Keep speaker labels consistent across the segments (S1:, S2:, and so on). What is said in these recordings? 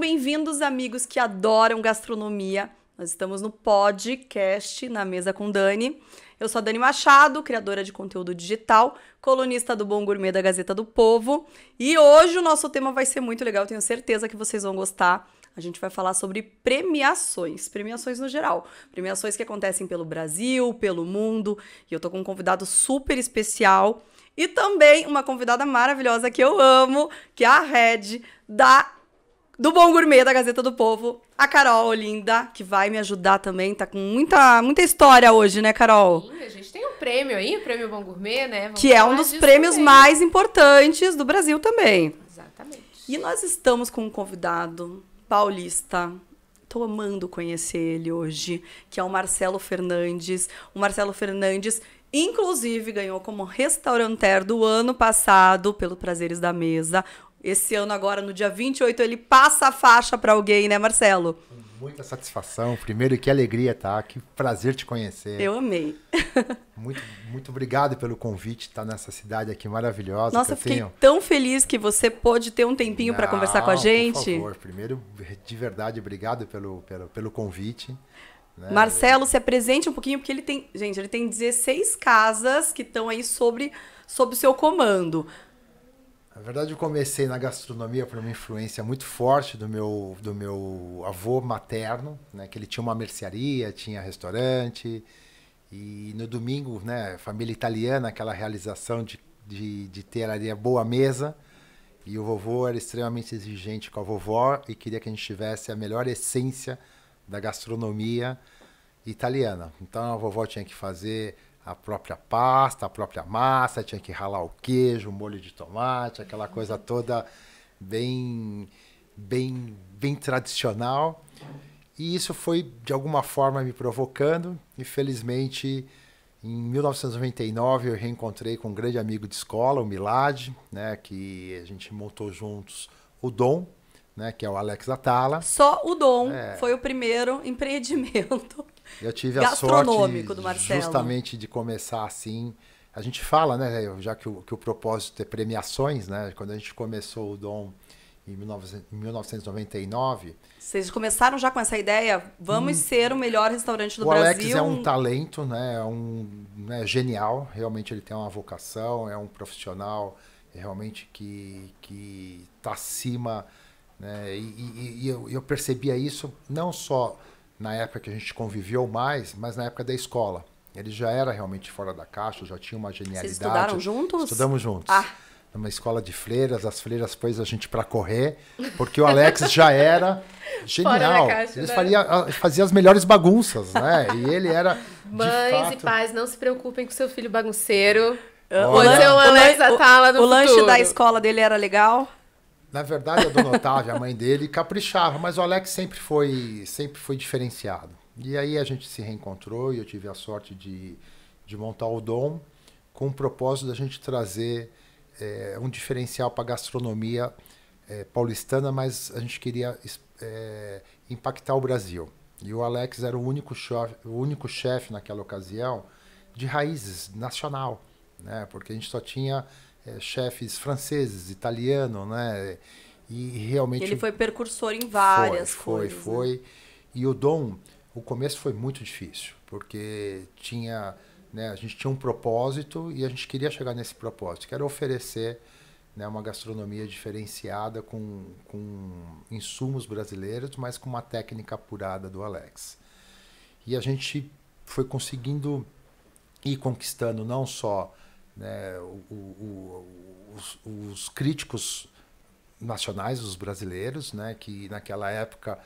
S1: bem-vindos, amigos que adoram gastronomia. Nós estamos no podcast Na Mesa com Dani. Eu sou a Dani Machado, criadora de conteúdo digital, colunista do Bom Gourmet da Gazeta do Povo. E hoje o nosso tema vai ser muito legal, tenho certeza que vocês vão gostar. A gente vai falar sobre premiações, premiações no geral, premiações que acontecem pelo Brasil, pelo mundo. E eu tô com um convidado super especial e também uma convidada maravilhosa que eu amo, que é a Red da do Bom Gourmet da Gazeta do Povo, a Carol Olinda, que vai me ajudar também, tá com muita, muita história hoje, né, Carol? Sim, a
S2: gente tem um prêmio aí, o Prêmio Bom Gourmet, né? Vamos que é um dos prêmios também. mais
S1: importantes do Brasil também. Exatamente. E nós estamos com um convidado paulista, tô amando conhecer ele hoje, que é o Marcelo Fernandes. O Marcelo Fernandes, inclusive, ganhou como restauranter do ano passado, pelo Prazeres da Mesa, esse ano, agora, no dia 28, ele passa a faixa para alguém, né, Marcelo?
S3: Muita satisfação. Primeiro, que alegria, tá? Que prazer te conhecer. Eu
S1: amei.
S3: muito, muito obrigado pelo convite, tá nessa cidade aqui maravilhosa. Nossa, eu fiquei tenho.
S1: tão feliz que você pôde ter um tempinho para conversar com a gente. Por
S3: favor, primeiro, de verdade, obrigado pelo, pelo, pelo convite. Né? Marcelo,
S1: se apresente um pouquinho, porque ele tem. Gente, ele tem 16 casas que estão aí sobre, sobre o seu comando.
S3: Na verdade, eu comecei na gastronomia por uma influência muito forte do meu, do meu avô materno, né? Que ele tinha uma mercearia, tinha restaurante. E no domingo, né? Família italiana, aquela realização de, de, de ter ali a boa mesa. E o vovô era extremamente exigente com a vovó e queria que a gente tivesse a melhor essência da gastronomia italiana. Então a vovó tinha que fazer a própria pasta, a própria massa, tinha que ralar o queijo, o molho de tomate, aquela coisa toda bem, bem, bem tradicional. E isso foi de alguma forma me provocando. Infelizmente, em 1999 eu reencontrei com um grande amigo de escola, o Milad, né, que a gente montou juntos o Dom, né, que é o Alex Atala. Só o Dom é... foi
S1: o primeiro empreendimento
S3: eu tive a sorte do justamente de começar assim. A gente fala, né, já que o, que o propósito é premiações, né? Quando a gente começou o Dom em 1999.
S1: Vocês começaram já com essa ideia? Vamos hum, ser o melhor restaurante do o Brasil. O Alex é um
S3: talento, né? É um né, genial. Realmente ele tem uma vocação, é um profissional realmente que que está acima, né? E, e, e eu, eu percebia isso não só na época que a gente conviveu mais, mas na época da escola. Ele já era realmente fora da caixa, já tinha uma genialidade. Vocês estudaram juntos? Estudamos juntos. Ah. Numa escola de freiras, as freiras pôs a gente para correr, porque o Alex já era genial. Caixa, ele né? fazia, fazia, as melhores bagunças, né? E ele era.
S2: Mães fato... e pais, não se preocupem com seu filho bagunceiro. Olha, então
S3: o, Alex o, Alex o, o, o lanche da escola
S2: dele era legal?
S3: Na verdade, a dona Otávia, a mãe dele, caprichava, mas o Alex sempre foi, sempre foi diferenciado. E aí a gente se reencontrou e eu tive a sorte de, de montar o Dom com o propósito da gente trazer é, um diferencial para a gastronomia é, paulistana, mas a gente queria é, impactar o Brasil. E o Alex era o único chefe, o único chefe naquela ocasião de raízes nacional, né? Porque a gente só tinha é, chefes franceses, italiano, né? E realmente ele foi
S1: precursor em várias foi, coisas. Né? Foi,
S3: foi. Né? E o Dom, o começo foi muito difícil, porque tinha, né, a gente tinha um propósito e a gente queria chegar nesse propósito, que era oferecer né, uma gastronomia diferenciada com, com insumos brasileiros, mas com uma técnica apurada do Alex. E a gente foi conseguindo ir conquistando não só né? O, o, os, os, críticos nacionais, os brasileiros, né? que naquela época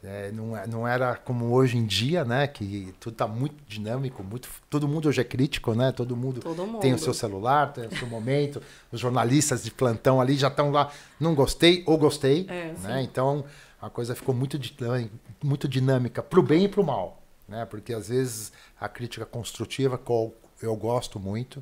S3: né, é, não, não era como hoje em dia, né? que tudo está muito dinâmico, muito, todo mundo hoje é crítico, né? todo, mundo todo mundo. tem o seu celular, tem o seu momento, os jornalistas de plantão ali já estão lá, não gostei ou gostei. É, né? Então a coisa ficou muito, muito dinâmica, para o bem e para o mal. Né? Porque às vezes a crítica construtiva, qual eu gosto muito,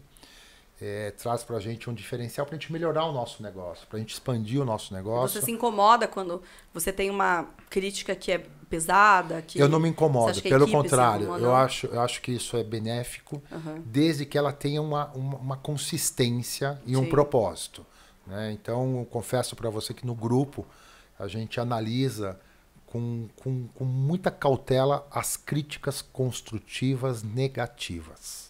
S3: é, traz para a gente um diferencial para a gente melhorar o nosso negócio, para a gente expandir o nosso negócio. Você se
S1: incomoda quando você tem uma crítica que é pesada? Que eu não me incomodo, pelo contrário, eu
S3: acho, eu acho que isso é benéfico, uhum. desde que ela tenha uma, uma, uma consistência e Sim. um propósito. Né? Então, confesso para você que no grupo a gente analisa com, com, com muita cautela as críticas construtivas negativas.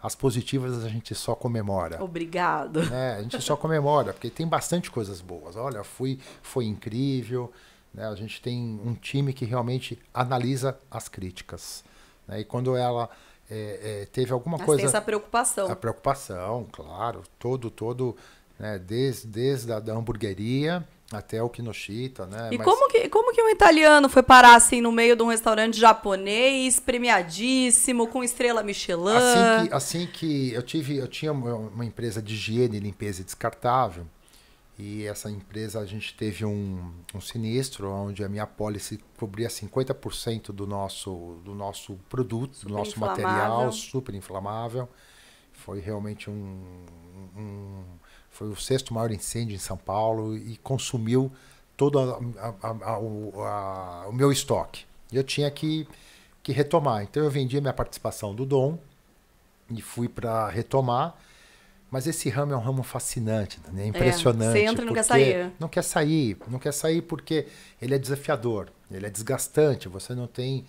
S3: As positivas a gente só comemora. Obrigado. Né? A gente só comemora, porque tem bastante coisas boas. Olha, fui, foi incrível. Né? A gente tem um time que realmente analisa as críticas. Né? E quando ela é, é, teve alguma Mas coisa. Tem essa
S1: preocupação. A
S3: preocupação, claro. Todo, todo, né? desde, desde a da hamburgueria até o Kinoshita, né? E Mas... como,
S1: que, como que um italiano foi parar assim no meio de um restaurante japonês, premiadíssimo, com estrela Michelin? Assim que,
S3: assim que eu tive, eu tinha uma empresa de higiene, limpeza e descartável. E essa empresa a gente teve um, um sinistro onde a minha pólice cobria 50% do nosso, do nosso produto, do nosso material, super inflamável. Foi realmente um, um foi o sexto maior incêndio em São Paulo e consumiu todo a, a, a, o meu estoque. Eu tinha que, que retomar. Então eu vendi minha participação do Dom e fui para retomar. Mas esse ramo é um ramo fascinante, né? É é, impressionante. É, você entra e não quer sair. Não quer sair, não quer sair porque ele é desafiador, ele é desgastante. Você não tem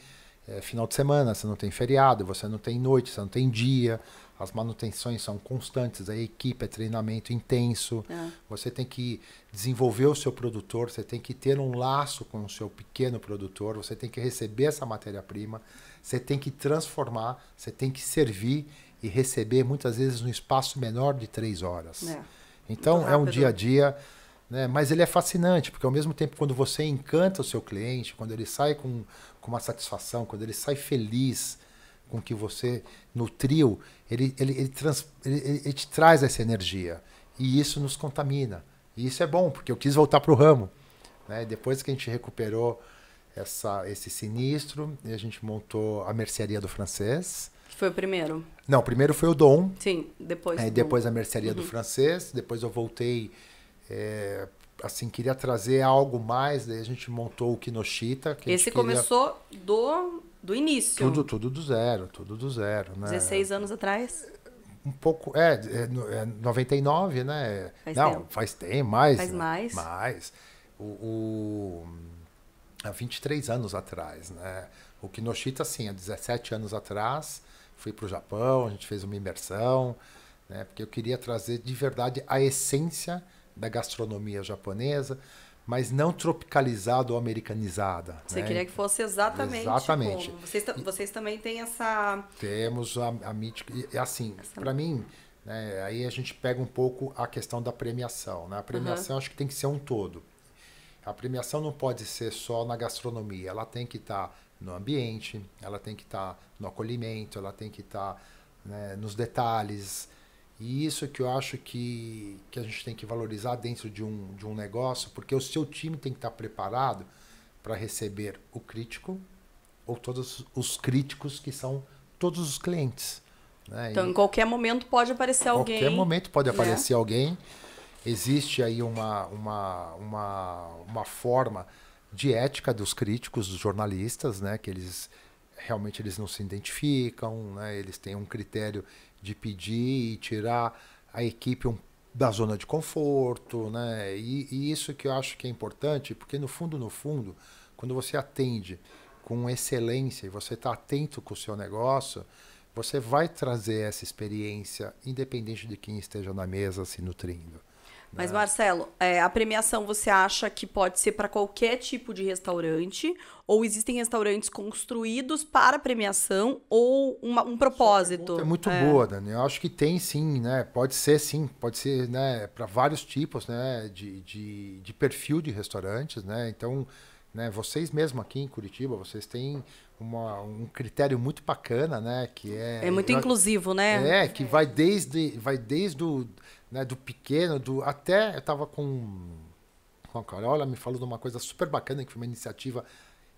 S3: é, final de semana, você não tem feriado, você não tem noite, você não tem dia, as manutenções são constantes, a equipe é treinamento intenso. É. Você tem que desenvolver o seu produtor, você tem que ter um laço com o seu pequeno produtor, você tem que receber essa matéria-prima, você tem que transformar, você tem que servir e receber muitas vezes no espaço menor de três horas. É. Então é um dia a dia. Né? Mas ele é fascinante, porque ao mesmo tempo, quando você encanta o seu cliente, quando ele sai com, com uma satisfação, quando ele sai feliz, com que você nutriu, ele, ele, ele, trans, ele, ele te traz essa energia. E isso nos contamina. E isso é bom, porque eu quis voltar para o ramo. Né? Depois que a gente recuperou essa, esse sinistro, a gente montou a mercearia do francês.
S1: Que foi o primeiro?
S3: Não, primeiro foi o Dom.
S1: Sim, depois. É, depois a mercearia uhum. do
S3: francês. Depois eu voltei. É, assim, queria trazer algo mais. Daí a gente montou o Kinoshita. Esse queria... começou
S1: do do início. Tudo,
S3: tudo do zero, tudo do zero, né? 16
S1: anos atrás?
S3: Um pouco, é, é, é 99, né? Faz Não, tempo. faz tempo, mais. Faz né? mais. Mais. O, o, há 23 anos atrás, né? O Kinoshita, assim, há 17 anos atrás, fui para o Japão, a gente fez uma imersão, né? Porque eu queria trazer de verdade a essência da gastronomia japonesa, mas não tropicalizada ou americanizada. Você né? queria que
S1: fosse exatamente. Exatamente. Como. Vocês, vocês também têm essa.
S3: Temos a, a mítica. E, assim, essa... para mim, né, aí a gente pega um pouco a questão da premiação. Né? A premiação uhum. acho que tem que ser um todo. A premiação não pode ser só na gastronomia, ela tem que estar tá no ambiente, ela tem que estar tá no acolhimento, ela tem que estar tá, né, nos detalhes e isso é que eu acho que, que a gente tem que valorizar dentro de um, de um negócio, porque o seu time tem que estar preparado para receber o crítico ou todos os críticos que são todos os clientes. Né? Então, e em
S1: qualquer momento pode aparecer alguém. Em qualquer momento pode né? aparecer né?
S3: alguém. Existe aí uma, uma, uma, uma forma de ética dos críticos, dos jornalistas, né? que eles realmente eles não se identificam, né? eles têm um critério de pedir e tirar a equipe um, da zona de conforto, né? E, e isso que eu acho que é importante, porque no fundo, no fundo, quando você atende com excelência e você está atento com o seu negócio, você vai trazer essa experiência, independente de quem esteja na mesa se nutrindo.
S1: Mas, né? Marcelo, é, a premiação você acha que pode ser para qualquer tipo de restaurante? Ou existem restaurantes construídos para premiação ou uma, um propósito? É muito é. boa,
S3: Dani. Eu acho que tem sim, né? Pode ser sim, pode ser né, para vários tipos né, de, de, de, perfil de restaurantes, né? Então, né, vocês mesmo aqui em Curitiba, vocês têm uma, um critério muito bacana, né? Que é, é muito inclusivo, né? É, que é. vai desde, vai desde o né, do pequeno, do até eu estava com, com a Carol, ela me falou de uma coisa super bacana, que foi uma iniciativa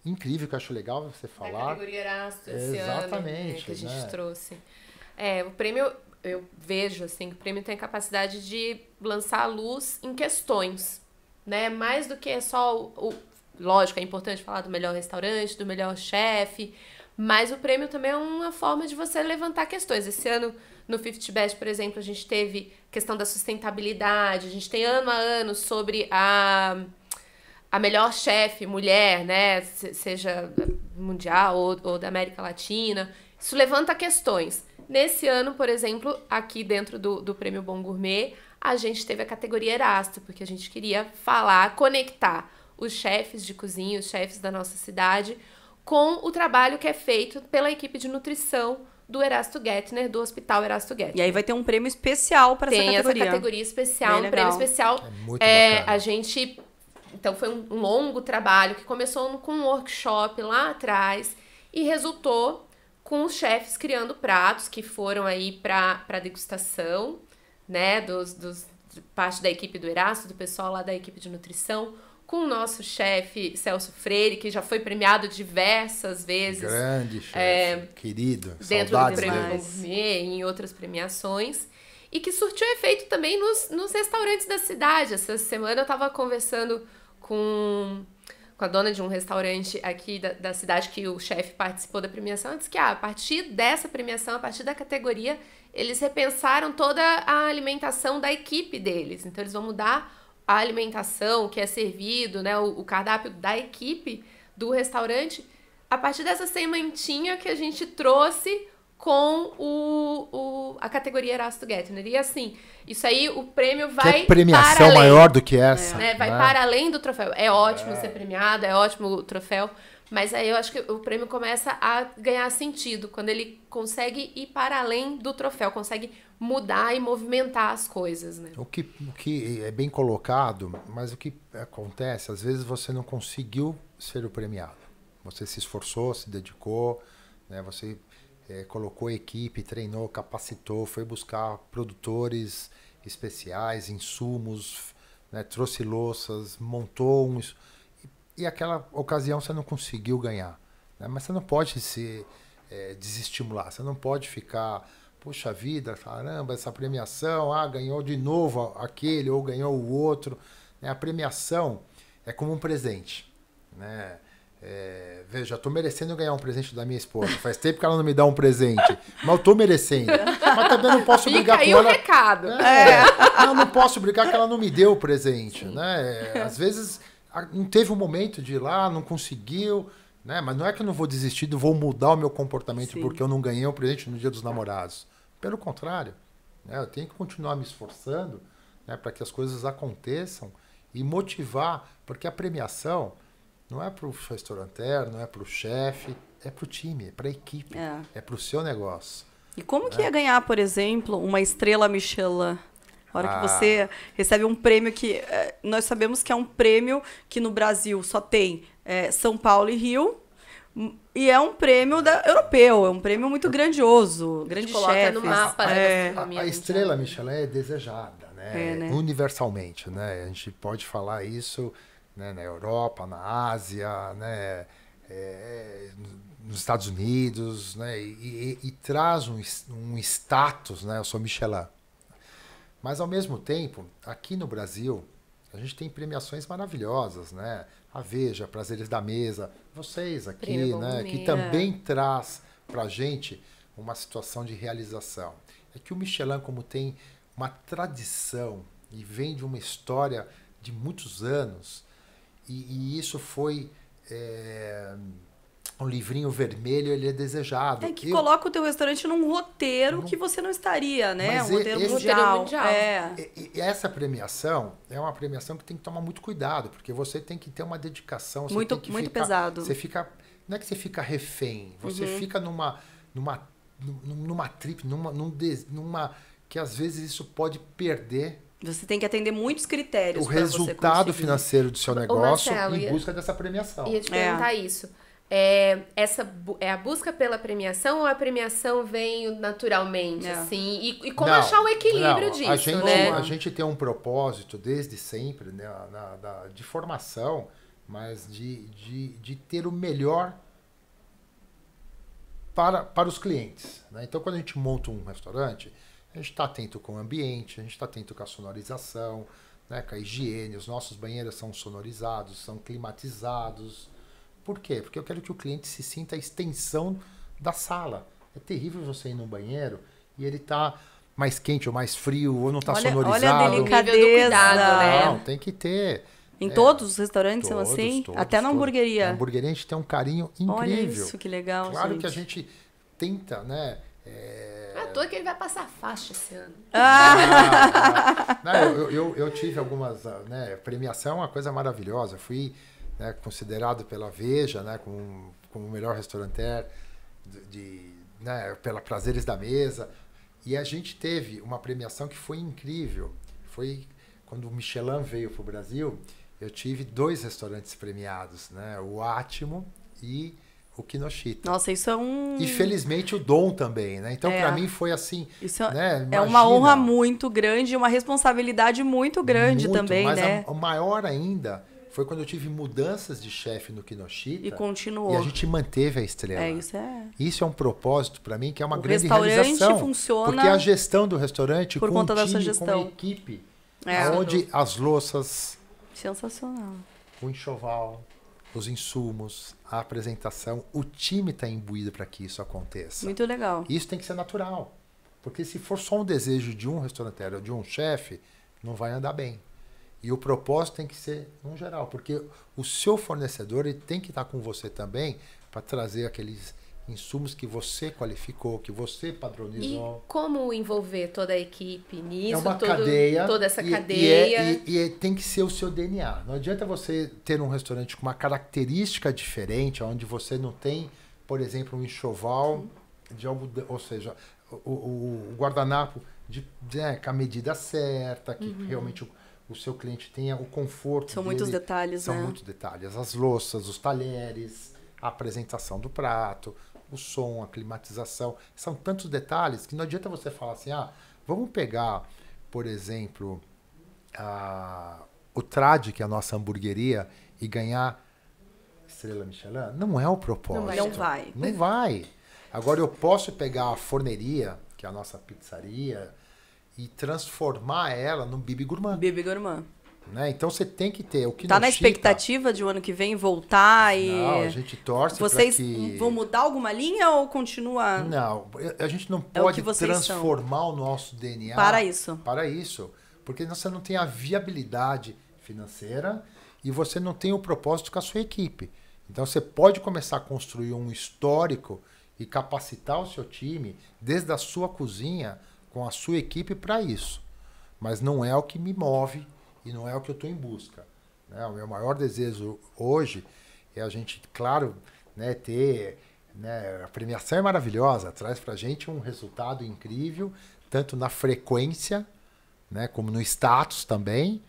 S3: incrível, que eu acho legal você falar. A categoria
S2: Erasmus, esse exatamente, ano, né, que a gente né? trouxe. É, o prêmio, eu vejo assim, que o prêmio tem a capacidade de lançar a luz em questões, né? Mais do que só o, o lógico, é importante falar do melhor restaurante, do melhor chefe, mas o prêmio também é uma forma de você levantar questões. Esse ano no 50 Best, por exemplo, a gente teve questão da sustentabilidade, a gente tem ano a ano sobre a, a melhor chefe mulher, né? Seja mundial ou, ou da América Latina. Isso levanta questões. Nesse ano, por exemplo, aqui dentro do, do Prêmio Bom Gourmet, a gente teve a categoria Erasto, porque a gente queria falar, conectar os chefes de cozinha, os chefes da nossa cidade, com o trabalho que é feito pela equipe de nutrição do Erasto Gettner, do Hospital Erasto Gettner. E
S1: aí vai ter um prêmio especial
S2: para essa categoria. Tem essa categoria especial, Bem um legal. prêmio especial. É muito é, A gente... Então, foi um longo trabalho que começou com um workshop lá atrás e resultou com os chefes criando pratos que foram aí para degustação, né, dos, dos parte da equipe do Erasto, do pessoal lá da equipe de nutrição com o nosso chefe Celso Freire, que já foi premiado diversas vezes. Grande é, chefe, é,
S3: querido. Dentro do Prêmio
S2: Gourmet, em outras premiações. E que surtiu efeito também nos, nos restaurantes da cidade. Essa semana eu estava conversando com, com a dona de um restaurante aqui da, da cidade que o chefe participou da premiação. E disse que ah, a partir dessa premiação, a partir da categoria, eles repensaram toda a alimentação da equipe deles. Então eles vão mudar a alimentação que é servido, né, o, o cardápio da equipe do restaurante, a partir dessa sementinha que a gente trouxe com o, o, a categoria Erasto Gettner. Né? E assim, isso aí, o prêmio vai. Que é premiação além, maior do que essa. Né? Vai né? para além do troféu. É ótimo é. ser premiado, é ótimo o troféu. Mas aí eu acho que o prêmio começa a ganhar sentido quando ele consegue ir para além do troféu, consegue mudar e movimentar as coisas, né?
S3: O que, o que é bem colocado, mas o que acontece, às vezes você não conseguiu ser o premiado. Você se esforçou, se dedicou, né? Você é, colocou equipe, treinou, capacitou, foi buscar produtores especiais, insumos, né? trouxe louças, montou um e aquela ocasião você não conseguiu ganhar. Né? Mas você não pode se é, desestimular, você não pode ficar, poxa vida, caramba, essa premiação, ah, ganhou de novo aquele ou ganhou o outro. Né? A premiação é como um presente. Né? É, veja, estou merecendo ganhar um presente da minha esposa. Faz tempo que ela não me dá um presente. mas eu merecendo.
S2: Mas também não posso Fica brigar com ela. o recado. É, é. Eu
S3: ah, não posso brigar que ela não me deu o presente. Né? É, às vezes não teve um momento de ir lá, não conseguiu, né? Mas não é que eu não vou desistir, vou mudar o meu comportamento Sim. porque eu não ganhei um presente no Dia dos Namorados. Pelo contrário, né? eu tenho que continuar me esforçando né? para que as coisas aconteçam e motivar, porque a premiação não é para o restaurante, não é para o chefe, é para o time, é para a equipe, é, é para o seu negócio.
S1: E como né? que é ia ganhar, por exemplo, uma estrela Michelin?
S3: A hora ah. que você
S1: recebe um prêmio que. Eh, nós sabemos que é um prêmio que no Brasil só tem é, São Paulo e Rio. Hum, e é um prêmio da, europeu, é um prêmio muito grandioso. Grande coloca chefes, no mapa né, é. a, a estrela
S3: Michelin é desejada, né? É, né? Universalmente, né? A gente pode falar isso né, na Europa, na Ásia, né? É, é nos Estados Unidos, né? E, e, e traz um, um status, né? Eu sou Michelin. Mas ao mesmo tempo, aqui no Brasil, a gente tem premiações maravilhosas, né? A Veja, Prazeres da Mesa, vocês aqui, Prêmio né? Que é. também traz para a gente uma situação de realização. É que o Michelin, como tem uma tradição e vem de uma história de muitos anos, e, e isso foi é, um livrinho vermelho, ele é desejado. É que eu... coloca o teu restaurante num roteiro não... que você não estaria, né? Mas um roteiro esse... mundial. mundial. É. E, e, essa premiação é uma premiação que tem que tomar muito cuidado, porque você tem que ter uma dedicação. muito muito ficar, pesado. Você fica... Não é que você fica refém, você uhum. fica numa, numa, numa trip, numa, num des... numa... Que às vezes isso pode perder você tem que atender muitos critérios. O resultado financeiro do seu negócio Marcelo, em busca dessa premiação. Ia te é. perguntar é.
S2: isso é, essa é a busca pela premiação ou a premiação vem naturalmente, não. assim? E, e como não, achar o equilíbrio não, disso, a gente, né? A gente
S3: tem um propósito desde sempre, né, na, na, de formação, mas de, de, de ter o melhor para, para os clientes. Né? Então, quando a gente monta um restaurante, a gente está atento com o ambiente, a gente está atento com a sonorização, né, com a higiene, os nossos banheiros são sonorizados, são climatizados, por quê? Porque eu quero que o cliente se sinta a extensão da sala. É terrível você ir no banheiro e ele tá mais quente ou mais frio, ou não tá olha, sonorizado. Olha a delicadeza. Cuidado, né? Não, tem que ter. Em é, todos os
S1: restaurantes
S2: todos, são assim? Todos, Até na hamburgueria. Na
S3: hamburgueria a gente tem um carinho incrível. Olha isso, que legal, Claro gente. que a gente tenta, né?
S2: É... À toa que ele vai passar faixa esse ano.
S3: Ah. Ah, não, eu, eu, eu, tive algumas, ah, né? Premiação é uma coisa maravilhosa. fui né, considerado pela Veja né, como, como o melhor restauranteiro de, de, né, pela Prazeres da Mesa. E a gente teve uma premiação que foi incrível. Foi quando o Michelin veio para o Brasil, eu tive dois restaurantes premiados, né? O Atimo e o Kinoshita. Nossa, isso é um. E felizmente o Dom também, né? Então, é. para mim foi assim. Isso é, né? é uma honra
S1: muito grande, e uma responsabilidade muito grande muito, também, mas né? A,
S3: maior ainda foi quando eu tive mudanças de chefe no Kinoshita. E continuou. E a gente manteve a estrela.
S1: É, isso é.
S3: Isso é um propósito para mim que é uma o grande realização. O restaurante funciona. Porque a gestão do restaurante por conta dessa gestão. com uma equipe. É. Onde as louças.
S1: Sensacional.
S3: O enxoval, os insumos, a apresentação, o time está imbuído para que isso aconteça. Muito legal. Isso tem que ser natural. Porque se for só um desejo de um restauranteiro, de um chefe, não vai andar bem. E o propósito tem que ser um geral, porque o seu fornecedor ele tem que estar com você também para trazer aqueles insumos que você qualificou, que você padronizou. E
S2: como envolver toda a equipe nisso? É uma todo, cadeia. Toda essa e, é- cadeia. E, é,
S3: e, e, tem que ser o seu DNA. Não adianta você ter um restaurante com uma característica diferente, onde você não tem, por exemplo, um enxoval de algodão, ou seja, o, o, o guardanapo de, né, com a medida certa, que uhum. realmente o seu cliente tenha o conforto. São dele. muitos detalhes, São né? muitos detalhes. As louças, os talheres, a apresentação do prato, o som, a climatização. São tantos detalhes que não adianta você falar assim, ah, vamos pegar, por exemplo, a, o Trad, que é a nossa hamburgueria, e ganhar estrela Michelin. Não é o propósito. Não vai. Não vai. Agora eu posso pegar a forneria, que é a nossa pizzaria, e transformar ela num bibi gourmand. Bibi gourmand. Né? Então você tem que ter o que Tá na expectativa
S1: de o um ano que vem voltar e. Não, a gente
S3: torce Vocês que... vão
S1: mudar alguma linha ou
S3: continua. Não, a gente não é pode é transformar são. o nosso DNA. Para isso. Para isso. Porque você não tem a viabilidade financeira e você não tem o propósito com a sua equipe. Então você pode começar a construir um histórico e capacitar o seu time desde a sua cozinha com a sua equipe para isso. Mas não é o que me move e não é o que eu estou em busca. Né? O meu maior desejo hoje é a gente, claro, né, ter. Né, a premiação é maravilhosa, traz para a gente um resultado incrível, tanto na frequência, né, como no status também,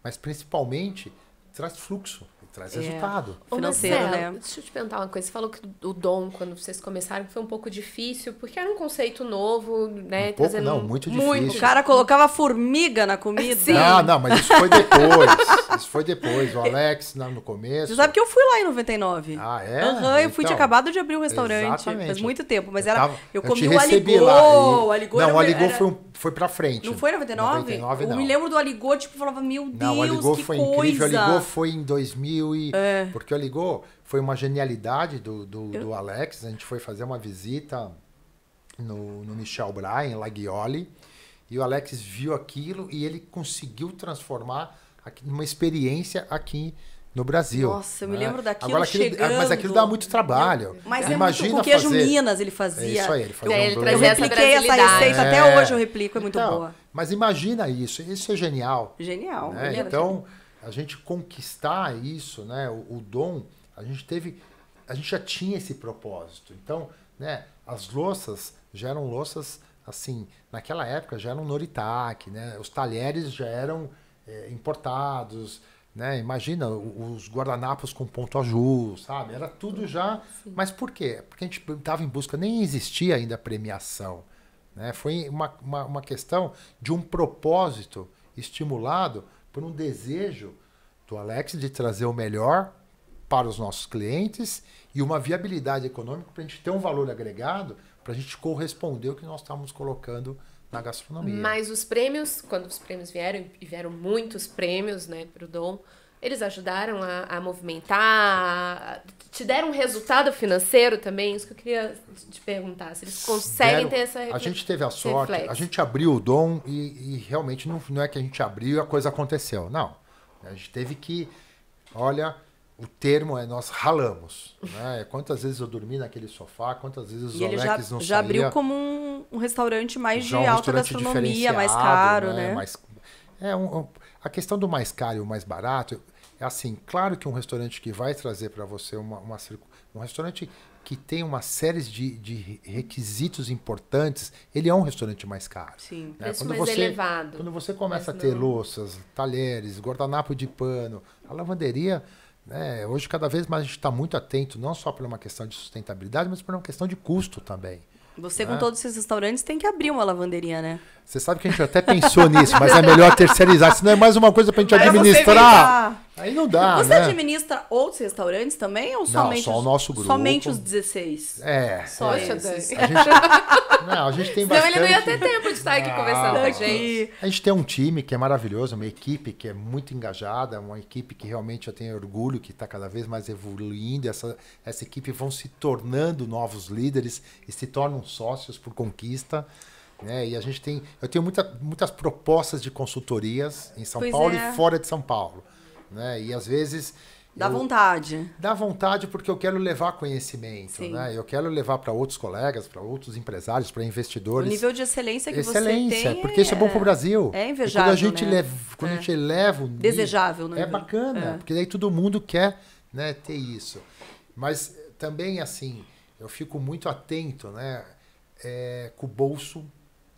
S3: mas principalmente traz fluxo, traz é. resultado. Ô, financeiro, Marcelo,
S2: né? Deixa eu te perguntar uma coisa. Você falou que o dom, quando vocês começaram, foi um pouco difícil, porque era um conceito novo, né? Um pouco, não, muito difícil. Muito. O cara colocava
S1: formiga na comida.
S2: Sim.
S3: Não, ah, não, mas isso foi depois. isso foi depois. O Alex, não no começo. Você
S1: sabe que eu fui lá em 99.
S3: Ah, é? Aham, uhum, eu fui, tinha então, acabado
S1: de abrir o um restaurante. Exatamente. Faz muito tempo, mas era... Eu, tava, eu comi eu o Aligô. Lá, e... Aligô não, o Aligô era... foi, um,
S3: foi pra frente. Não
S1: foi 99? 99 eu não. me lembro do Aligô, tipo, falava, meu Deus, não, o Aligô que foi coisa. incrível. O Aligô
S3: foi em 2000 e... É. Porque o Ligou foi uma genialidade do, do, eu... do, Alex. A gente foi fazer uma visita no, no Michel Bryan, Laghioli. E o Alex viu aquilo e ele conseguiu transformar uma experiência aqui no Brasil. Nossa, eu né? me lembro daquilo Agora, aquilo, chegando. Ah, mas aquilo dá muito trabalho. Mas é Imagina muito, com queijo fazer... Minas ele fazia. É isso aí, ele fazia é, um ele Eu repliquei essa, essa receita, é. até hoje eu replico, é muito então, boa. Mas imagina isso, isso é genial. Genial. Né? Então, genial a gente conquistar isso, né, o, o dom, a gente teve, a gente já tinha esse propósito. Então, né, as louças já eram louças assim, naquela época já eram Noritake, né? Os talheres já eram é, importados, né? Imagina os guardanapos com ponto azul, sabe? Era tudo já. Sim. Mas por quê? Porque a gente estava em busca, nem existia ainda premiação. Né? Foi uma, uma, uma questão de um propósito estimulado por um desejo do Alex de trazer o melhor para os nossos clientes e uma viabilidade econômica para a gente ter um valor agregado, para a gente corresponder o que nós estamos colocando na gastronomia. Mas
S2: os prêmios, quando os prêmios vieram, e vieram muitos prêmios né, para o Dom, eles ajudaram a, a movimentar, te deram um resultado financeiro também? Isso que eu queria te perguntar, se eles conseguem deram, ter essa A gente teve a sorte, reflexo. a
S3: gente abriu o dom e, e realmente não, não é que a gente abriu e a coisa aconteceu. Não. A gente teve que, olha, o termo é nós ralamos. Né? Quantas vezes eu dormi naquele sofá, quantas vezes os Alex já, não já abriu
S1: como um, um restaurante mais já de um alta gastronomia, mais caro, né? né? Mais,
S3: é um, a questão do mais caro e o mais barato, é assim, claro que um restaurante que vai trazer para você uma, uma, um restaurante que tem uma série de, de requisitos importantes, ele é um restaurante mais caro. Sim, né? preço quando mais você, elevado. Quando você começa a ter não. louças, talheres, guardanapo de pano, a lavanderia, né, hoje cada vez mais a gente está muito atento, não só por uma questão de sustentabilidade, mas por uma questão de custo também. Você, né? com todos
S1: esses restaurantes, tem que abrir uma lavanderia, né?
S3: Você sabe que a gente até pensou nisso, mas é melhor terceirizar, senão é mais uma coisa para a gente mas administrar. Aí não dá. Você né?
S1: administra outros restaurantes também ou somente? Não, só o nosso grupo. Somente os 16.
S3: É. Só é, esses. É a gente, não, a gente tem bastante. Não, ele não ia ter tempo de estar aqui não, ah, conversando com a gente. A gente tem um time que é maravilhoso, uma equipe que é muito engajada, uma equipe que realmente eu tenho orgulho, que está cada vez mais evoluindo. Essa, essa equipe vão se tornando novos líderes e se tornam sócios por conquista. Né? E a gente tem. Eu tenho muita, muitas propostas de consultorias em São pois Paulo é. e fora de São Paulo né? E às vezes Dá eu, vontade. Dá vontade porque eu quero levar conhecimento, Sim. né? Eu quero levar para outros colegas, para outros empresários, para investidores. O nível de
S1: excelência que excelência, você tem. porque isso é, é bom para o Brasil. É invejável, e quando a gente né? leva,
S3: quando é. a gente eleva é. o desejável, né? É bacana, é. porque daí todo mundo quer, né, ter isso. Mas também assim, eu fico muito atento, né, eh, com o bolso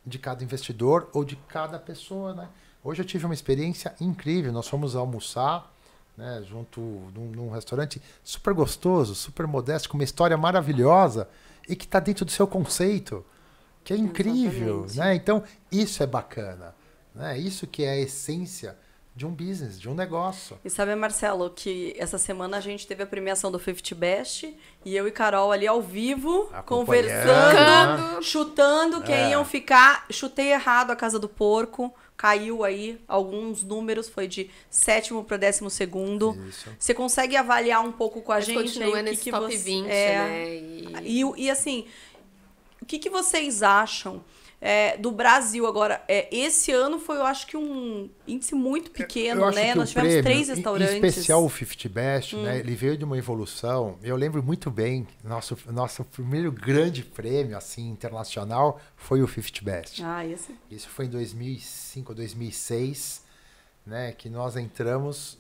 S3: de cada investidor ou de cada pessoa, né? Hoje eu tive uma experiência incrível. Nós fomos almoçar né, junto num, num, restaurante super gostoso, super modesto, com uma história maravilhosa e que está dentro do seu conceito, que é incrível. Né? Então, isso é bacana. Né? Isso que é a essência de um business, de um negócio.
S1: E sabe, Marcelo, que essa semana a gente teve a premiação do 50 Best e eu e Carol ali ao vivo, conversando, chutando quem é. iam ficar. Chutei errado a Casa do Porco caiu aí alguns números, foi de sétimo para décimo segundo. Isso. Você consegue avaliar um pouco com a Mas gente? Né, aí, nesse que top você, 20, é, né? E... E, e assim, o que, que vocês acham é, do Brasil. Agora, é, esse ano foi, eu acho que um índice muito é, pequeno, né? Nós tivemos prêmio, três restaurantes. Em especial o
S3: 50 Best, né? hum. né? Ele veio de uma evolução. Eu lembro muito bem, nosso, nosso primeiro grande prêmio, assim, internacional, foi o 50 Best. Ah, esse? Isso foi em 2005, 2006, né? Que nós entramos...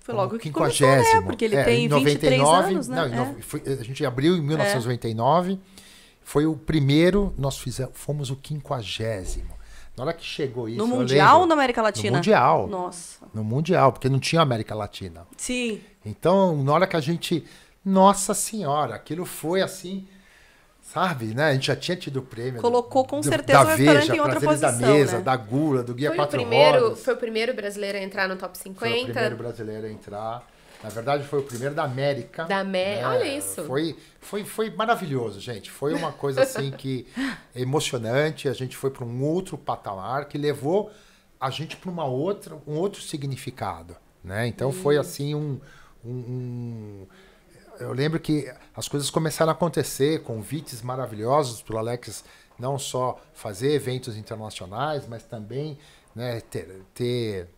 S3: Foi logo que começou, né? Porque ele é, tem 99, 23 anos, né? Não, é. no, foi, a gente abriu em 1999... É. Foi o primeiro, nós fizemos, fomos o quinquagésimo. Na hora que chegou isso. No Mundial ou na América Latina? No Mundial. Nossa. No Mundial, porque não tinha América Latina. Sim. Então, na hora que a gente. Nossa Senhora, aquilo foi assim. Sabe, né? A gente já tinha tido o prêmio. Colocou com do, certeza da o Veja, em outra posição. da mesa, né? da gula, do guia foi quatro o primeiro, Rodas.
S2: Foi o primeiro brasileiro a entrar no top 50. Foi o primeiro
S3: brasileiro a entrar. Na verdade, foi o primeiro da América. Da
S2: América, né? olha isso. Foi,
S3: foi, foi maravilhoso, gente. Foi uma coisa assim que emocionante. A gente foi para um outro patamar que levou a gente para uma outra, um outro significado, né? Então hum. foi assim um, um, um eu lembro que as coisas começaram a acontecer, convites maravilhosos para o Alex não só fazer eventos internacionais, mas também né, ter, ter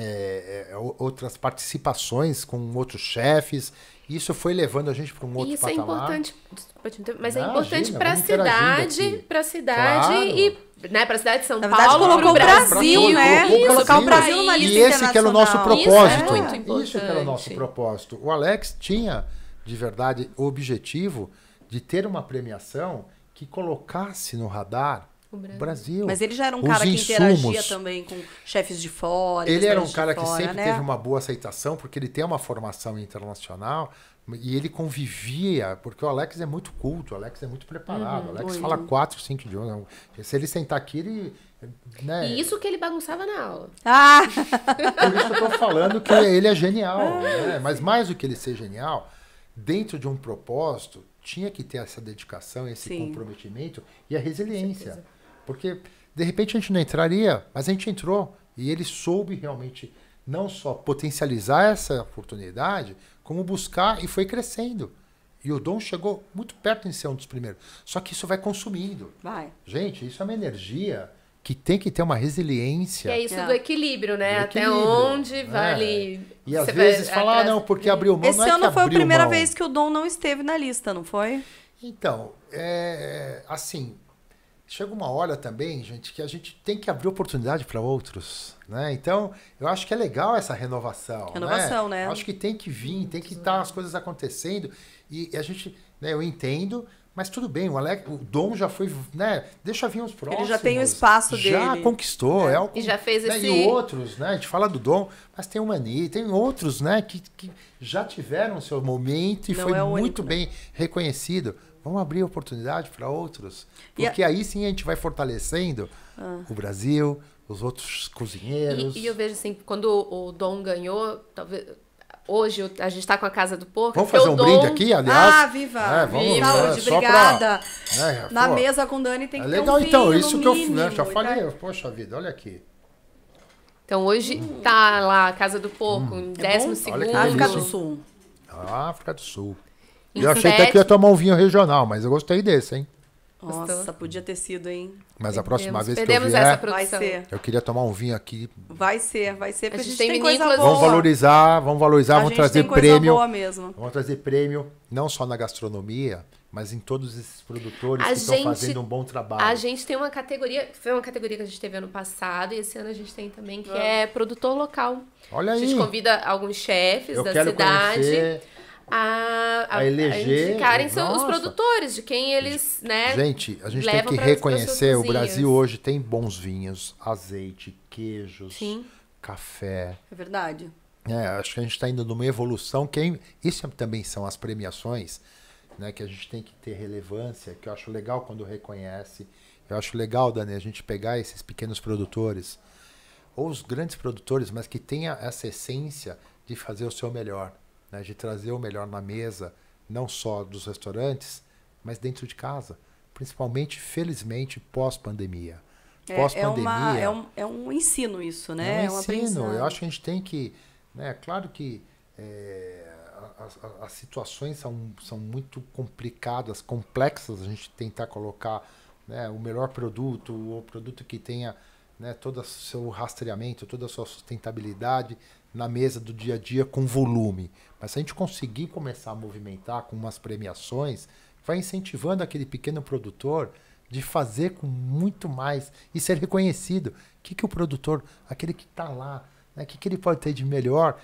S3: é, é, é outras participações com outros chefes. Isso foi levando a gente para um outro Isso é patamar.
S2: Isso é importante, mas é importante para a cidade, para a cidade claro. e né, para a cidade de São Na verdade, Paulo, colocou o Brasil, Brasil né? Isso, colocar o Brasil numa lista E esse que era o nosso propósito. Isso, é Isso que era o nosso
S3: propósito. O Alex tinha, de verdade, o objetivo de ter uma premiação que colocasse no radar Brasil. Brasil. Mas ele já era um Os cara que insumos. interagia
S1: também com chefes de fora. Ele era um cara que fora, sempre né? teve uma
S3: boa aceitação, porque ele tem uma formação internacional e ele convivia, porque o Alex é muito culto, o Alex é muito preparado, uhum, o Alex oi. fala quatro, cinco idiomas. Se ele sentar aqui, ele. Né?
S2: E isso que ele bagunçava na aula. Ah! Por isso eu
S3: tô falando que ele é genial. Ah, né? Mas mais do que ele ser genial, dentro de um propósito, tinha que ter essa dedicação, esse sim. comprometimento e a resiliência. Com porque, de repente, a gente não entraria, mas a gente entrou e ele soube realmente não só potencializar essa oportunidade, como buscar e foi crescendo. E o dom chegou muito perto em ser um dos primeiros. Só que isso vai consumindo. Vai. Gente, isso é uma energia que tem que ter uma resiliência. E é isso
S2: é. do equilíbrio, né? Do equilíbrio, Até onde vale. Né? E às vezes falar,
S3: ah, não, porque abriu mão. Esse não é ano foi a primeira mão. vez
S1: que o Dom não esteve na lista, não foi?
S3: Então, é, assim, chega uma hora também, gente, que a gente tem que abrir oportunidade para outros, né? Então, eu acho que é legal essa renovação, né? Renovação, né? né? Eu acho que tem que vir, tem que estar tá as coisas acontecendo e a gente, né, eu entendo, mas tudo bem, o Alex, o Dom já foi, né? Deixa vir os próximos. Ele já tem o espaço já dele. Já conquistou. É. é. algo, e já fez né? esse... E outros, né? A gente fala do Dom, mas tem o Mani, tem outros, né? Que, que já tiveram o seu momento e Não foi é único, muito né? bem reconhecido. Vamos abrir oportunidade para outros. Porque a... aí sim a gente vai fortalecendo ah. o Brasil, os outros cozinheiros. E, e,
S2: eu vejo assim, quando o Dom ganhou, talvez. Hoje a gente está com a Casa do Porco. Vamos fazer um Dom... brinde aqui, ah, aliás. Ah, viva! É, vamos, viva. Saúde, né? obrigada.
S3: Pra, né, Na mesa com Dani tem é que legal, ter um então, vinho, então, isso que eu né, já né? falei. Tá? Poxa vida, olha aqui.
S2: Então hoje hum. tá lá a Casa do Porco, hum. em 12 é segundo. África do Sul.
S3: África do Sul. Eu achei até que ia tomar um vinho regional, mas eu gostei desse, hein?
S1: Nossa, podia ter sido, hein? Mas a próxima Perdemos. vez que Perdemos eu vier, essa produção. vai ser.
S3: eu queria tomar um vinho aqui.
S1: Vai ser, vai ser, porque a gente, a gente tem, tem coisa boa. Vamos
S3: valorizar, vamos valorizar, a vamos trazer prêmio. Boa mesmo. Vamos trazer prêmio, não só na gastronomia, mas em todos esses produtores a que gente, estão fazendo um bom trabalho. A
S2: gente tem uma categoria, foi uma categoria que a gente teve ano passado e esse ano a gente tem também, que é, é produtor local.
S3: Olha aí. A gente convida
S2: alguns chefes eu da cidade. Conhecer a, a, a eleger, a indicarem são os produtores, de quem eles, né? Gente,
S3: a gente tem que reconhecer, o Brasil hoje tem bons vinhos, azeite, queijos, Sim. café. É verdade. É, acho que a gente está indo numa evolução. Quem, isso é, também são as premiações, né? Que a gente tem que ter relevância, que eu acho legal quando reconhece. Eu acho legal, Dani, a gente pegar esses pequenos produtores, ou os grandes produtores, mas que tenha essa essência de fazer o seu melhor né, de trazer o melhor na mesa, não só dos restaurantes, mas dentro de casa, principalmente, felizmente, pós-pandemia. É, é pós-pandemia. É, é, um,
S1: é, um, ensino isso, né? É um, é ensino. Eu acho
S3: que a gente tem que. Né, claro que é, as, as, situações são, são muito complicadas, complexas, a gente tentar colocar né, o melhor produto, o produto que tenha né, todo o seu rastreamento, toda a sua sustentabilidade, na mesa do dia a dia com volume. Mas se a gente conseguir começar a movimentar com umas premiações, vai incentivando aquele pequeno produtor de fazer com muito mais e ser reconhecido. O que, que o produtor, aquele que está lá, o né, que, que ele pode ter de melhor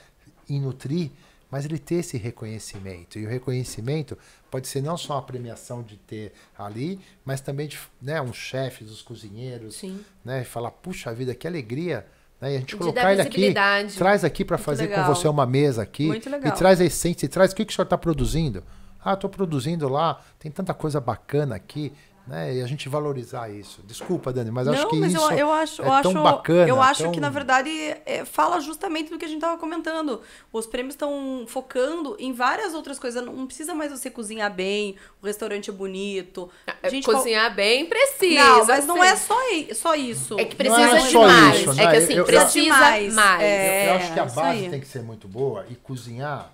S3: em nutrir, mas ele ter esse reconhecimento. E o reconhecimento pode ser não só a premiação de ter ali, mas também de né, um chefe dos cozinheiros, Sim. né, falar, puxa vida, que alegria né? E a gente colocar ele aqui, traz aqui para fazer legal. com você uma mesa aqui. Muito legal. E traz a essência, e traz o que, que o senhor está produzindo. Ah, estou produzindo lá, tem tanta coisa bacana aqui. Né? E a gente valorizar isso. Desculpa, Dani, mas Não, acho que mas isso eu, eu acho, é eu tão bacana. Eu acho tão... que, na verdade,
S1: é, fala justamente do que a gente estava comentando. Os prêmios estão focando em várias outras coisas. Não precisa mais você cozinhar bem, o restaurante é bonito. A ah, é, gente, cozinhar
S2: bem precisa. Não, mas assim. não é
S1: só, só isso. É que precisa não é de
S3: mais. Isso, né? É que né? assim, eu, precisa mais. mais. É, eu, acho que a base tem que ser muito boa e cozinhar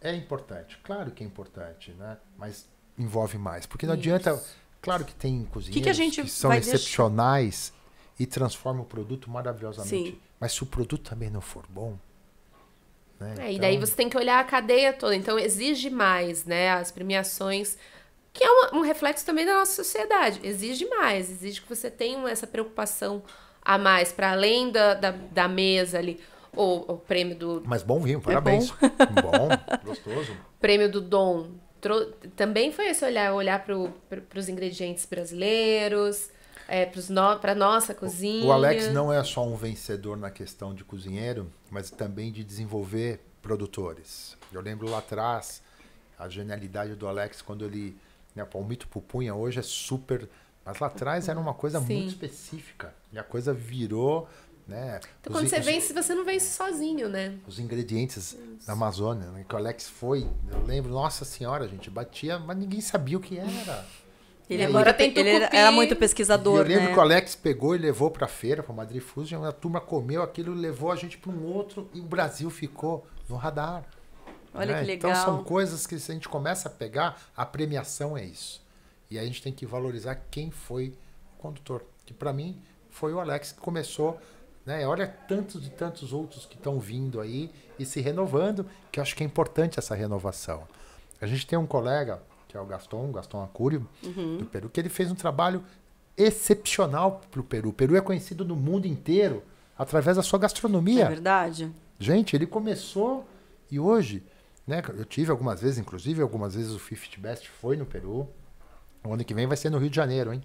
S3: é importante. Claro que é importante, né? Mas envolve mais. Porque não isso. adianta Claro que tem cozinheiros que, que, a gente que são excepcionais deixar? e transformam o produto maravilhosamente. Sim. Mas se o produto também não for bom. Né? É, então... E daí então você
S2: tem que olhar a cadeia toda. Então exige mais, né? As premiações. Que é um, um reflexo também da nossa sociedade. Exige mais, exige que você tenha essa preocupação a mais, para além da, da, da, mesa ali. Ou o prêmio do. Mas bom
S3: vinho, é parabéns. É bom. bom, gostoso.
S2: Prêmio do Dom também foi esse olhar, olhar para pro, os ingredientes brasileiros, é, para nossa cozinha. O, o Alex não é
S3: só um vencedor na questão de cozinheiro, mas também de desenvolver produtores. Eu lembro lá atrás a genialidade do Alex quando ele, né, o mito pupunha hoje é super, mas lá atrás era uma coisa Sim. muito específica e a coisa virou né? Então, os, quando você vence,
S2: você não vence sozinho, né?
S3: Os ingredientes Isso. da Amazônia, né? que o Alex foi, eu lembro, nossa senhora, a gente batia, mas ninguém sabia o que era. Ele e agora aí, tem Ele era muito pesquisador, Eu lembro né? que o Alex pegou e levou para a feira, para Madrid Fusion, a turma comeu aquilo, levou a gente para um outro e o Brasil ficou no radar.
S2: Olha né? que legal. Então são
S3: coisas que se a gente começa a pegar, a premiação é isso. E a gente tem que valorizar quem foi o condutor, que para mim foi o Alex que começou né? Olha tantos e tantos outros que estão vindo aí e se renovando, que eu acho que é importante essa renovação. A gente tem um colega, que é o Gaston, Gaston Acúrio, uhum. do Peru, que ele fez um trabalho excepcional para o Peru. O Peru é conhecido no mundo inteiro através da sua gastronomia. É verdade. Gente, ele começou e hoje, né, eu tive algumas vezes, inclusive algumas vezes o Fifth Best foi no Peru. O ano que vem vai ser no Rio de Janeiro, hein?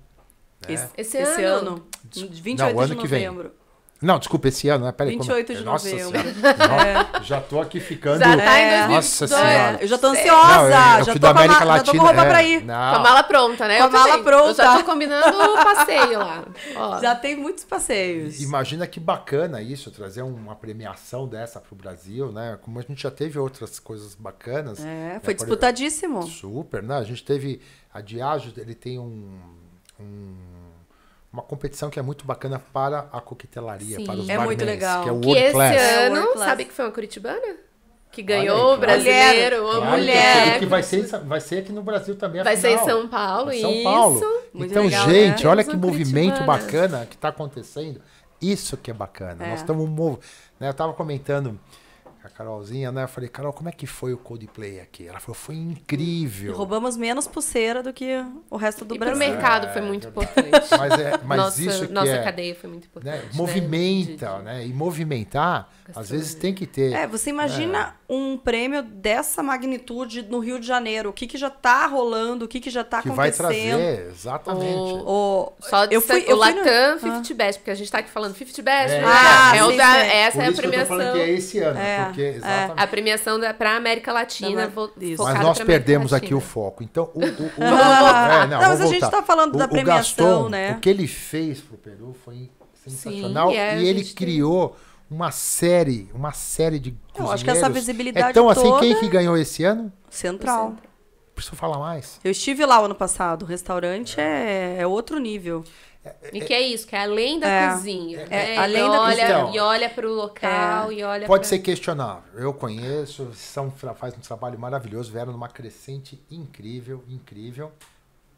S3: Né? Esse,
S1: esse, esse, ano, ano 28 Não, ano de novembro. Que vem.
S3: Não, desculpa, esse ano, né? Peraí, 28 como... É? de é, Nossa novembro. É. Já tô aqui ficando. Já tá em 2022. É, nossa senhora. Eu já tô ansiosa. Não, eu, eu já, tô a, Latina, já, tô com roupa é, pra ir. Não. Com a mala
S2: pronta, né? Com a mala pronta. Eu já tô combinando o passeio lá. Ó. Já
S1: tem muitos passeios.
S3: Imagina que bacana isso, trazer uma premiação dessa pro Brasil, né? Como a gente já teve outras coisas bacanas. É, né? foi né? disputadíssimo. Super, né? A gente teve. A Diageo, ele tem um, um uma competição que é muito bacana para a coquetelaria, Sim. para os é barmans, muito legal. que é o World que Class. esse ano, é sabe
S2: que foi uma curitibana? Que ganhou o brasileiro, a mulher. Que, vai
S3: ser, vai ser aqui no Brasil também. Vai ser em São Paulo, São isso. Paulo. então, legal, né? gente, né? olha que movimento bacana que está acontecendo. Isso que é bacana. É. Nós estamos. Né, eu estava comentando a Carolzinha, né? Eu falei, Carol, como é que foi o Coldplay aqui? Ela falou, foi incrível. E
S1: roubamos menos pulseira do que o resto do e Brasil. o mercado é, foi muito é importante. Mas, é, mas nossa, isso que Nossa é, cadeia foi muito né? importante. Né?
S3: Movimenta, né? E movimentar, às vezes tem que ter. É, você imagina né?
S1: um prêmio dessa magnitude no Rio de Janeiro. O que, que já tá rolando, o que, que já tá que acontecendo. Que vai
S2: trazer,
S3: exatamente.
S2: O, o, Só eu fui, eu o fui Latam no... 50 ah. Best, porque a gente tá aqui falando 50 Best. É, né? ah, é sim, essa Por é a premiação. que é esse ano. É. É, exatamente. a premiação para a América Latina. Vou, mas nós perdemos aqui o foco.
S3: Então, o, o, o é, não, não, mas a gente está falando o, da premiação, Gaston, né? O que ele fez para o Peru foi sensacional. Sim, é, e ele criou uma série, uma série de Eu acho que essa visibilidade Então, é toda... assim, quem que ganhou esse ano?
S2: Central.
S3: Preciso falar mais.
S1: Eu estive lá o ano passado. O restaurante é, é, é outro nível. E é, que é
S2: isso, que é além da é, cozinha. É, né? além e, da olha, então, e olha para o local, é, e olha Pode pra... ser
S3: questionável. Eu conheço, são, faz um trabalho maravilhoso, vieram numa crescente incrível, incrível.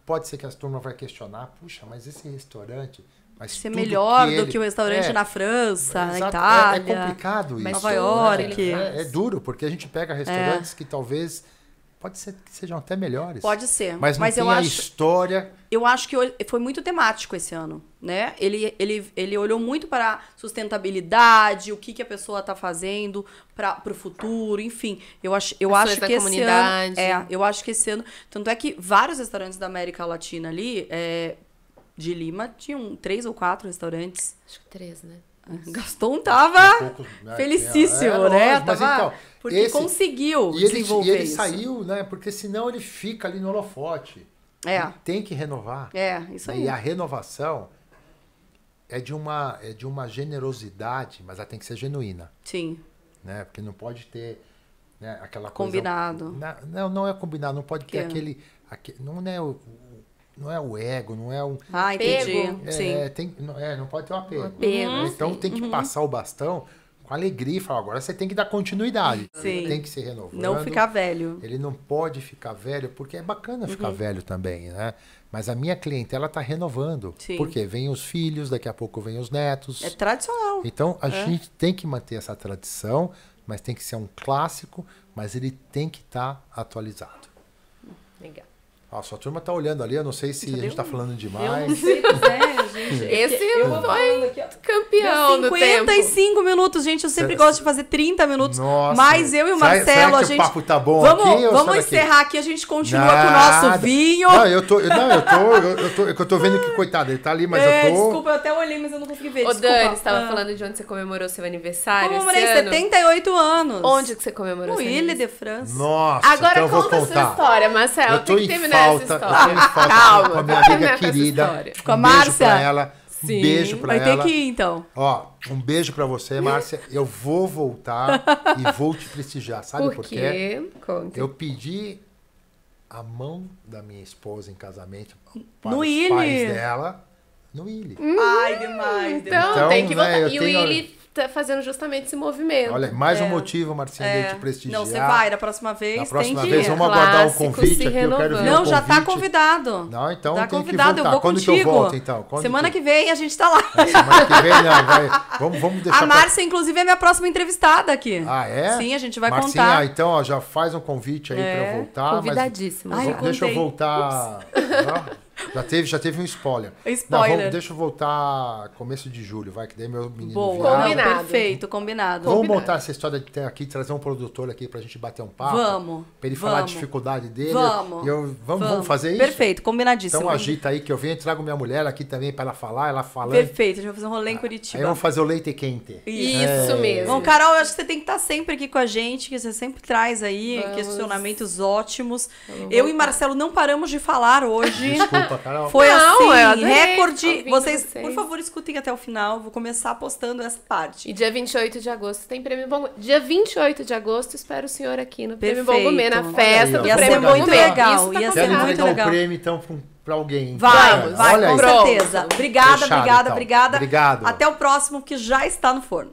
S3: Pode ser que as turmas vai questionar, puxa, mas esse restaurante... Mas ser melhor que ele... do que o restaurante é, na França, na é, Itália. É, complicado isso. Nova né? York. É, duro, porque a gente pega restaurantes que talvez Pode ser que sejam até melhores. Pode ser. Mas, mas eu acho, história.
S1: Eu acho que foi muito temático esse ano, né? Ele, ele, ele olhou muito para sustentabilidade, o que, que a pessoa está fazendo para o futuro, enfim. Eu acho, eu acho que esse ano, é, eu acho que esse ano, tanto é que vários restaurantes da América Latina ali, é, de Lima, tinham três ou quatro restaurantes. Acho que três, né? Gaston tava um
S3: pouco, né, felicíssimo, é, é, né? Lógico, tava, então, porque esse, conseguiu e ele, e ele saiu, né? Porque senão ele fica ali no holofote. É. Ele tem que renovar. É, isso né, aí. E a renovação é de uma é de uma generosidade, mas ela tem que ser genuína. Sim. Né? Porque não pode ter né, aquela combinado. coisa combinado. Não, não é combinado, não pode ter aquele, aquele não é o, não é o ego, não é um. Ah, entendi. É, Sim. É, tem, não, é, não pode ter um apego. Né? Um apego né? Então tem que uhum. passar o bastão com alegria e falar: agora você tem que dar continuidade. Sim. Tem que se renovar. Não ficar velho. Ele não pode ficar velho, porque é bacana ficar uhum. velho também, né? Mas a minha clientela está renovando. Sim. Porque vem os filhos, daqui a pouco vem os netos. É tradicional. Então a é. gente tem que manter essa tradição, mas tem que ser um clássico, mas ele tem que estar tá atualizado. Legal. Ah, sua turma tá olhando ali, eu não sei se Cadê a gente um... tá falando demais. Eu não sei, é,
S2: gente. Esse eu foi aqui, campeão do 55
S1: tempo. minutos, gente. Eu sempre Cê... gosto de fazer 30 minutos. Nossa. Mas eu e o Marcelo, a gente. O papo tá bom vamos aqui, vamos encerrar aqui? aqui? a gente continua
S3: Nada. com o nosso vinho. Não, eu tô. Não, eu tô. Eu, eu, tô, é eu tô vendo que, coitado, ele tá ali, mas é, eu tô. Desculpa,
S2: eu até olhei, mas eu não consegui ver. Ô, desculpa. Dani, você tava ah. falando de onde você comemorou seu aniversário. Comemorei 78 anos. Onde que você comemorou no seu Ilha de França.
S3: Nossa, Agora então conta a sua
S2: história, Marcelo. Tem que terminar falta. Eu tenho falta Calma, com a minha amiga querida. Com a um Márcia. Beijo pra ela. Sim. Um beijo pra Vai ela. Vai ter que ir, então.
S3: Ó, um beijo pra você, Márcia. Eu vou voltar e vou te prestigiar. Sabe por, quê? Conte. Eu pedi a mão da minha esposa em casamento para no os Illy. pais dela
S1: no Willy. Hum, Ai, demais. demais. Então,
S2: então, tem que né, voltar. e o Willy tá fazendo justamente esse movimento. Olha, mais é. um
S3: motivo, Marcinha, é. de prestigiar. Não, você vai, da
S2: próxima vez. Da
S3: próxima vez, vamos Clássico, aguardar o convite aqui, eu quero ver Não, já tá
S2: convidado.
S3: Não, então tá tem convidado, que voltar. Eu vou Quando contigo. que eu volto, então? Quando semana
S1: que... que... vem a gente tá lá. semana que vem, não, vai.
S3: Vamos, vamos deixar... A Márcia,
S1: pra... inclusive, é minha próxima entrevistada aqui. Ah, é? Sim, a gente vai Marcinha, contar.
S3: então, ó, já faz um convite aí é. pra eu é. voltar. Convidadíssima. Mas... Ai, eu deixa eu voltar... Já teve, já teve um spoiler. Spoiler. Não, deixa eu voltar começo de julho, vai, que daí meu menino Boa, viado. combinado. Perfeito,
S1: combinado. Vamos combinado. montar
S3: essa história de ter aqui, trazer um produtor aqui pra gente bater um papo. Vamos. Pra ele vamos. falar a dificuldade dele. Vamos. Eu, vamos, vamos. Vamos fazer isso? Perfeito, combinadíssimo. Então agita aí que eu venho, trago minha mulher aqui também pra ela falar, ela falando. Perfeito,
S1: a gente vai fazer um rolê em Curitiba. Aí vamos fazer
S3: o leite quente. Isso é. mesmo. Bom, Carol,
S1: eu acho que você tem que estar sempre aqui com a gente, que você sempre traz aí vamos. questionamentos ótimos. eu e Marcelo não paramos de falar hoje. Desculpa.
S2: Foi Não, assim, recorde. Vocês, vocês, por favor, escutem até o final. Vou começar postando essa parte. E dia 28 de agosto tem prêmio Bom Dia 28 de agosto, espero o senhor aqui no Perfeito. Prêmio é Bom Gourmet, na festa aí, do Ia Prêmio Bom Legal. tá ia é ser muito legal. Ia ser muito legal.
S3: um prêmio, então, pra alguém. Vamos, vai, vai com certeza. Obrigada, Fechado, obrigada, então. obrigada. Obrigado. Até
S1: o próximo, que já está no forno.